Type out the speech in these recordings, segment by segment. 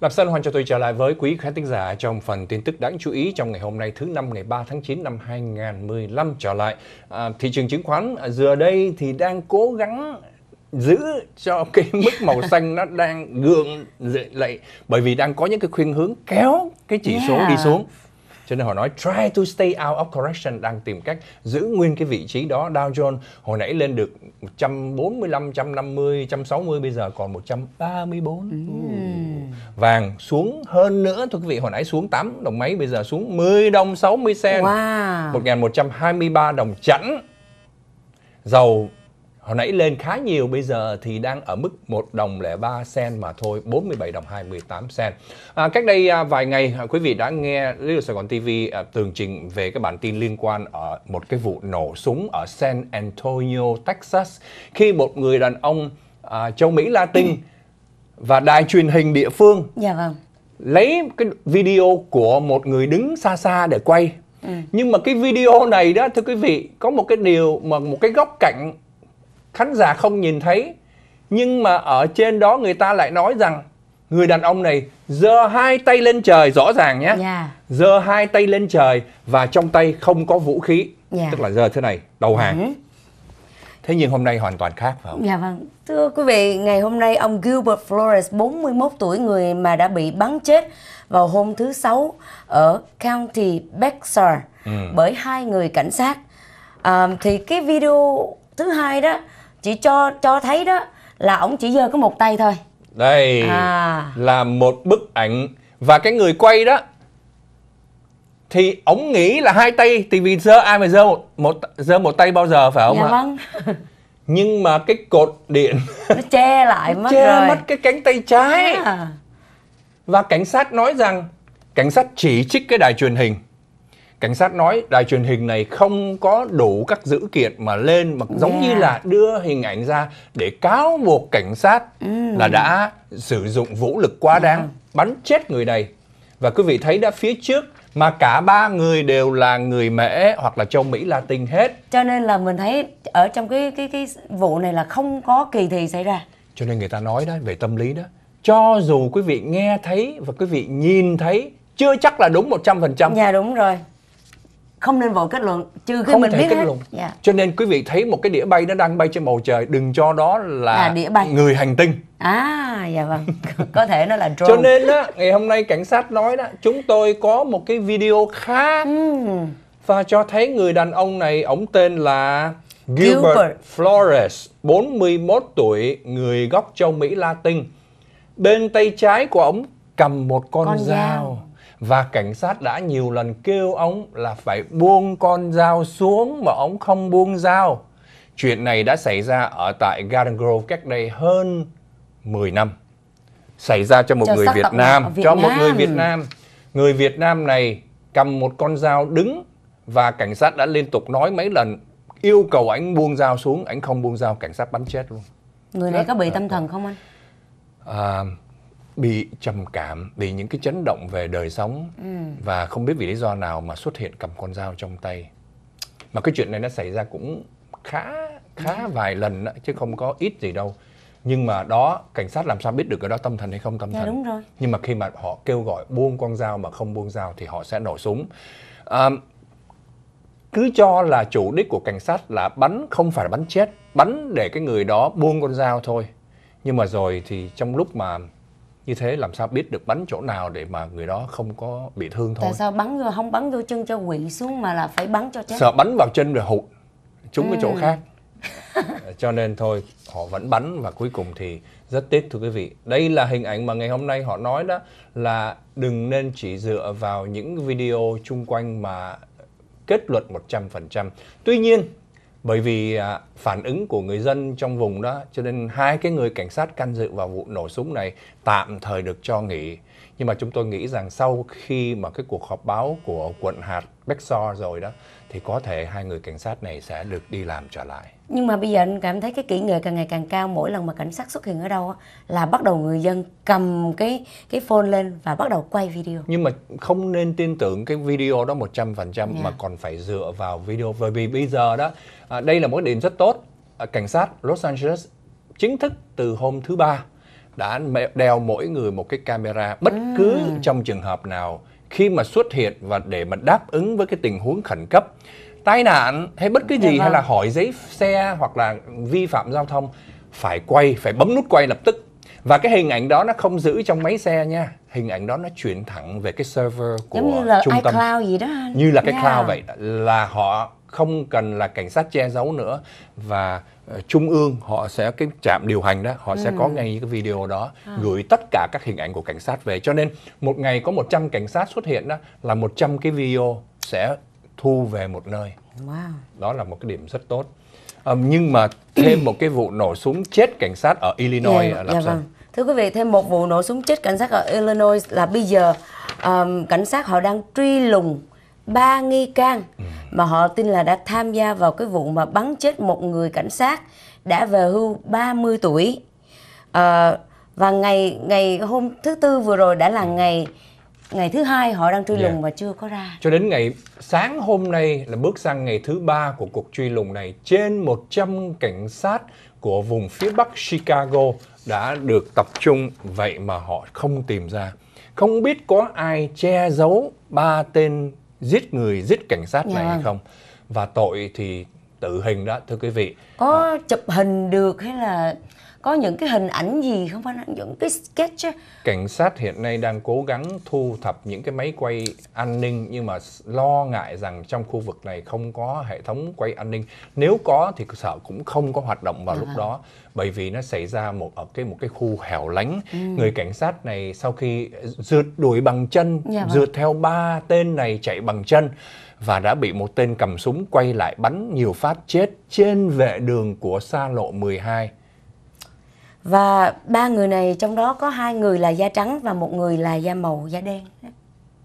Lập Sơn Hoàn cho tôi trở lại với quý khán thính giả trong phần tin tức đáng chú ý trong ngày hôm nay thứ năm ngày 3 tháng 9 năm 2015 trở lại. À, thị trường chứng khoán giờ đây thì đang cố gắng giữ cho cái mức màu xanh nó đang gượng dậy lại bởi vì đang có những cái khuyên hướng kéo cái chỉ yeah. số đi xuống. Cho nên họ nói try to stay out of correction đang tìm cách giữ nguyên cái vị trí đó. Dow Jones hồi nãy lên được 145, 150, 160 bây giờ còn 134. Mm. Ừ. Vàng xuống hơn nữa thưa quý vị, hồi nãy xuống 8 đồng mấy bây giờ xuống 10 đồng 60 sen Wow. 1123 đồng chẵn. Dầu hồi nãy lên khá nhiều bây giờ thì đang ở mức 1 đồng lẻ 3 sen mà thôi 47 đồng 28 sen à, cách đây à, vài ngày à, quý vị đã nghe Little Sài Gòn TV à, tường trình về cái bản tin liên quan ở một cái vụ nổ súng ở San Antonio Texas khi một người đàn ông à, châu Mỹ Latin và đài truyền hình địa phương dạ vâng lấy cái video của một người đứng xa xa để quay Ừ. nhưng mà cái video này đó thưa quý vị có một cái điều mà một cái góc cạnh khán giả không nhìn thấy nhưng mà ở trên đó người ta lại nói rằng người đàn ông này giơ hai tay lên trời rõ ràng nhé dạ. giơ yeah. hai tay lên trời và trong tay không có vũ khí yeah. Dạ. tức là giơ thế này đầu hàng ừ. thế nhưng hôm nay hoàn toàn khác phải không? Dạ vâng. Thưa quý vị, ngày hôm nay ông Gilbert Flores 41 tuổi người mà đã bị bắn chết vào hôm thứ sáu ở County Berkshire ừ. bởi hai người cảnh sát. À, thì cái video thứ hai đó chỉ cho cho thấy đó là ổng chỉ giơ có một tay thôi đây à. là một bức ảnh và cái người quay đó thì ổng nghĩ là hai tay thì vì giơ ai mà giơ một, một giơ một tay bao giờ phải không dạ, ạ? Vâng. Nhưng mà cái cột điện nó che lại mất che rồi. mất cái cánh tay trái. À. Và cảnh sát nói rằng cảnh sát chỉ trích cái đài truyền hình cảnh sát nói đài truyền hình này không có đủ các dữ kiện mà lên mà dạ. giống yeah. như là đưa hình ảnh ra để cáo buộc cảnh sát mm. là đã sử dụng vũ lực quá dạ. đáng yeah. bắn chết người này và quý vị thấy đã phía trước mà cả ba người đều là người Mễ hoặc là châu Mỹ Latin hết. Cho nên là mình thấy ở trong cái cái cái vụ này là không có kỳ thị xảy ra. Cho nên người ta nói đó về tâm lý đó. Cho dù quý vị nghe thấy và quý vị nhìn thấy chưa chắc là đúng 100%. Dạ đúng rồi không nên vội kết luận trừ khi không mình biết kết hết. luận yeah. Dạ. cho nên quý vị thấy một cái đĩa bay nó đang bay trên bầu trời đừng cho đó là à, đĩa bay. người hành tinh à dạ vâng có thể nó là drone cho nên đó ngày hôm nay cảnh sát nói đó chúng tôi có một cái video khác và cho thấy người đàn ông này ổng tên là Gilbert, Gilbert Flores 41 tuổi người gốc châu Mỹ Latin bên tay trái của ổng cầm một con, con dao, dao và cảnh sát đã nhiều lần kêu ông là phải buông con dao xuống mà ông không buông dao. Chuyện này đã xảy ra ở tại Garden Grove cách đây hơn 10 năm. Xảy ra cho một cho người Việt Nam, Việt cho Nam. một người Việt Nam. Người Việt Nam này cầm một con dao đứng và cảnh sát đã liên tục nói mấy lần yêu cầu anh buông dao xuống, anh không buông dao, cảnh sát bắn chết luôn. Người này có bị tâm thần không anh? À, bị trầm cảm vì những cái chấn động về đời sống ừ. và không biết vì lý do nào mà xuất hiện cầm con dao trong tay mà cái chuyện này nó xảy ra cũng khá khá ừ. vài lần đó, chứ không có ít gì đâu nhưng mà đó cảnh sát làm sao biết được cái đó tâm thần hay không tâm dạ, thần đúng rồi. nhưng mà khi mà họ kêu gọi buông con dao mà không buông dao thì họ sẽ nổ súng à, cứ cho là chủ đích của cảnh sát là bắn không phải là bắn chết bắn để cái người đó buông con dao thôi nhưng mà rồi thì trong lúc mà như thế làm sao biết được bắn chỗ nào để mà người đó không có bị thương thôi tại sao bắn rồi không bắn vô chân cho quỵ xuống mà là phải bắn cho chết sợ bắn vào chân rồi hụt trúng ừ. cái chỗ ừ. khác ờ, cho nên thôi họ vẫn bắn và cuối cùng thì rất tiếc thưa quý vị đây là hình ảnh mà ngày hôm nay họ nói đó là đừng nên chỉ dựa vào những video chung quanh mà kết luận 100%. Tuy nhiên, bởi vì à, phản ứng của người dân trong vùng đó cho nên hai cái người cảnh sát can dự vào vụ nổ súng này tạm thời được cho nghỉ nhưng mà chúng tôi nghĩ rằng sau khi mà cái cuộc họp báo của quận hạt Bexar rồi đó thì có thể hai người cảnh sát này sẽ được đi làm trở lại nhưng mà bây giờ anh cảm thấy cái kỹ nghệ càng ngày càng cao mỗi lần mà cảnh sát xuất hiện ở đâu á, là bắt đầu người dân cầm cái cái phone lên và bắt đầu quay video nhưng mà không nên tin tưởng cái video đó 100% yeah. Dạ. mà còn phải dựa vào video bởi vì bây giờ đó à, đây là một điểm rất tốt à, cảnh sát Los Angeles chính thức từ hôm thứ ba đã đeo mỗi người một cái camera bất à. cứ trong trường hợp nào khi mà xuất hiện và để mà đáp ứng với cái tình huống khẩn cấp tai nạn hay bất cứ dạ gì hay là vâng. hỏi giấy xe hoặc là vi phạm giao thông phải quay phải bấm nút quay lập tức và cái hình ảnh đó nó không giữ trong máy xe nha hình ảnh đó nó chuyển thẳng về cái server của Giống như là trung tâm iCloud gì đó như là cái yeah. Dạ. cloud vậy là họ không cần là cảnh sát che giấu nữa và uh, trung ương họ sẽ cái trạm điều hành đó họ ừ. sẽ có ừ. ngay cái video đó à. gửi tất cả các hình ảnh của cảnh sát về cho nên một ngày có 100 cảnh sát xuất hiện đó là 100 cái video sẽ thu về một nơi wow. đó là một cái điểm rất tốt um, nhưng mà thêm một cái vụ nổ súng chết cảnh sát ở Illinois yeah, dạ, ở à, dạ Lạp yeah, vâng. thưa quý vị thêm một vụ nổ súng chết cảnh sát ở Illinois là bây giờ um, cảnh sát họ đang truy lùng ba nghi can ừ. mà họ tin là đã tham gia vào cái vụ mà bắn chết một người cảnh sát đã về hưu 30 tuổi uh, và ngày ngày hôm thứ tư vừa rồi đã là ừ. ngày ngày thứ hai họ đang truy yeah. Dạ. lùng và chưa có ra cho đến ngày sáng hôm nay là bước sang ngày thứ ba của cuộc truy lùng này trên 100 cảnh sát của vùng phía bắc Chicago đã được tập trung vậy mà họ không tìm ra không biết có ai che giấu ba tên giết người giết cảnh sát yeah. Dạ này hay vâng. không và tội thì tự hình đó thưa quý vị có à. chụp hình được hay là có những cái hình ảnh gì không phải những cái sketch cảnh sát hiện nay đang cố gắng thu thập những cái máy quay an ninh nhưng mà lo ngại rằng trong khu vực này không có hệ thống quay an ninh nếu có thì sở cũng không có hoạt động vào à. lúc đó bởi vì nó xảy ra một ở cái một cái khu hẻo lánh ừ. người cảnh sát này sau khi rượt đuổi bằng chân dạ vâng. theo ba tên này chạy bằng chân và đã bị một tên cầm súng quay lại bắn nhiều phát chết trên vệ đường của xa lộ 12 và ba người này trong đó có hai người là da trắng và một người là da màu da đen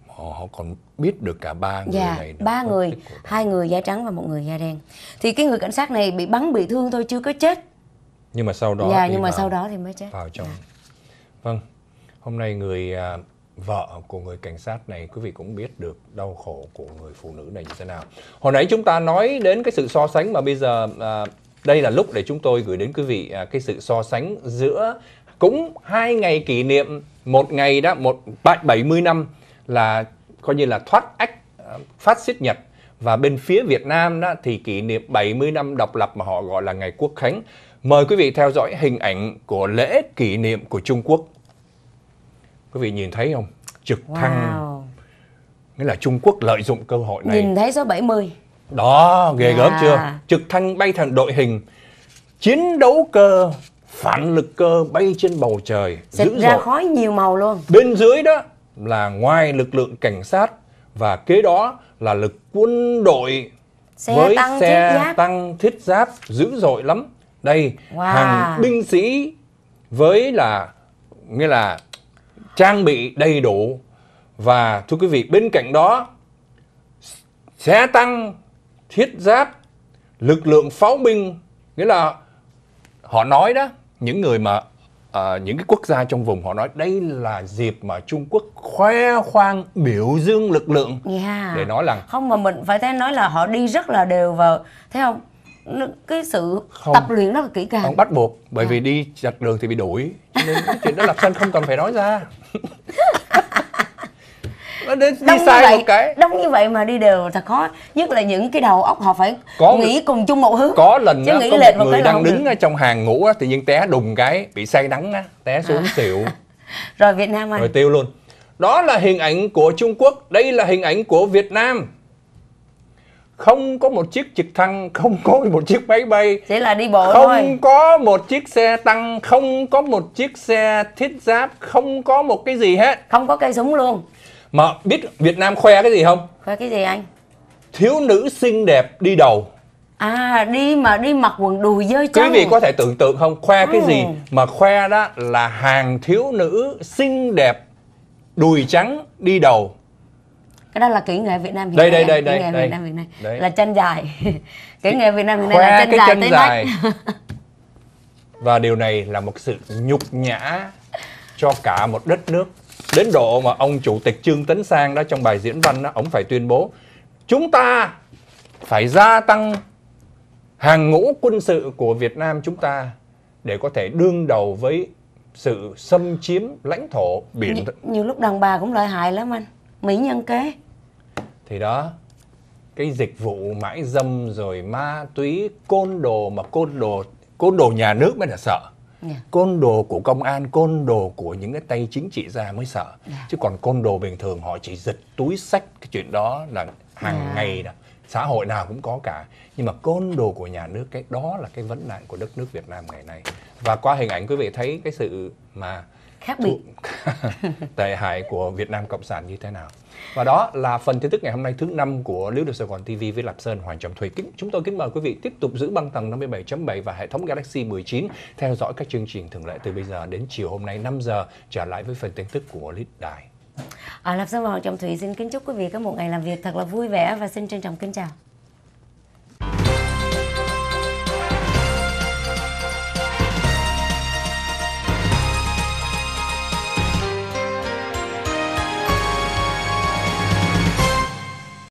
họ, còn biết được cả ba người dạ, này ba người hai người da trắng và một người da đen thì cái người cảnh sát này bị bắn bị thương thôi chưa có chết nhưng mà sau đó dạ nhưng mà vào, sau đó thì mới chết vào trong dạ. vâng hôm nay người à, vợ của người cảnh sát này quý vị cũng biết được đau khổ của người phụ nữ này như thế nào hồi nãy chúng ta nói đến cái sự so sánh mà bây giờ à, đây là lúc để chúng tôi gửi đến quý vị à, cái sự so sánh giữa cũng hai ngày kỷ niệm một ngày đó một bảy mươi năm là coi như là thoát ách à, phát xít Nhật và bên phía Việt Nam đó thì kỷ niệm 70 năm độc lập mà họ gọi là ngày quốc khánh. Mời quý vị theo dõi hình ảnh của lễ kỷ niệm của Trung Quốc. Quý vị nhìn thấy không? Trực thăng. Wow. Nghĩa là Trung Quốc lợi dụng cơ hội này. Nhìn thấy số 70 đó ghê à. gớm dạ. chưa trực thăng bay thành đội hình chiến đấu cơ phản lực cơ bay trên bầu trời Xịt dữ ra dội. khói nhiều màu luôn bên dưới đó là ngoài lực lượng cảnh sát và kế đó là lực quân đội xe với tăng xe thiết tăng thiết giáp dữ dội lắm đây wow. hàng binh sĩ với là nghĩa là trang bị đầy đủ và thưa quý vị bên cạnh đó xe tăng thiết giáp, lực lượng pháo binh, nghĩa là họ nói đó, những người mà à, những cái quốc gia trong vùng họ nói đây là dịp mà Trung Quốc khoe khoang biểu dương lực lượng yeah. để nói là không mà mình phải thế nói là họ đi rất là đều vào thấy không cái sự không, tập luyện rất là kỹ càng không bắt buộc bởi à. vì đi chặt đường thì bị đuổi nên cái chuyện đó lập xanh không cần phải nói ra đến đi đông sai vậy, một cái đông như vậy mà đi đều thật khó nhất là những cái đầu óc họ phải có nghĩ cùng chung một hướng có lần Chứ á, nghĩ có một người đang đứng ở trong hàng ngũ á, tự nhiên té đùng cái bị say nắng á té à. xuống à. xỉu rồi Việt Nam anh rồi tiêu luôn đó là hình ảnh của Trung Quốc đây là hình ảnh của Việt Nam không có một chiếc trực thăng không có một chiếc máy bay chỉ là đi bộ không thôi. có một chiếc xe tăng không có một chiếc xe thiết giáp không có một cái gì hết không có cây súng luôn mà biết Việt Nam khoe cái gì không khoe cái gì anh thiếu nữ xinh đẹp đi đầu à đi mà đi mặc quần đùi dơ trắng quý vị có thể tưởng tượng không khoe ừ. cái gì ừ. mà khoe đó là hàng thiếu nữ xinh đẹp đùi trắng đi đầu cái đó là kỹ nghệ Việt Nam hiện đây, nay đây, đây, kỹ đây, nghệ đây, Việt Nam hiện nay đây. là chân dài kỹ nghệ Việt Nam hiện nay là chân cái dài chân tới dài. và điều này là một sự nhục nhã cho cả một đất nước đến độ mà ông chủ tịch Trương Tấn Sang đó trong bài diễn văn đó ông phải tuyên bố chúng ta phải gia tăng hàng ngũ quân sự của Việt Nam chúng ta để có thể đương đầu với sự xâm chiếm lãnh thổ biển. Nhiều, nhiều lúc đàn bà cũng lợi hại lắm anh. Mỹ nhân kế. Thì đó, cái dịch vụ mãi dâm rồi ma túy côn đồ mà côn đồ côn đồ nhà nước mới là sợ yeah. Dạ. côn đồ của công an côn đồ của những cái tay chính trị gia mới sợ yeah. Dạ. chứ còn côn đồ bình thường họ chỉ giật túi sách cái chuyện đó là hàng à. ngày đó xã hội nào cũng có cả nhưng mà côn đồ của nhà nước cái đó là cái vấn nạn của đất nước Việt Nam ngày nay và qua hình ảnh quý vị thấy cái sự mà khác biệt tệ hại của Việt Nam cộng sản như thế nào và đó là phần tin tức ngày hôm nay thứ năm của Lưu Đức Sài Gòn TV với Lạp Sơn Hoàng Trọng Thủy kính chúng tôi kính mời quý vị tiếp tục giữ băng tầng 57.7 và hệ thống Galaxy 19 theo dõi các chương trình thường lệ từ bây giờ đến chiều hôm nay 5 giờ trở lại với phần tin tức của Lít Đài. À, Lạp Sơn và Hoàng Trọng Thủy xin kính chúc quý vị có một ngày làm việc thật là vui vẻ và xin trân trọng kính chào.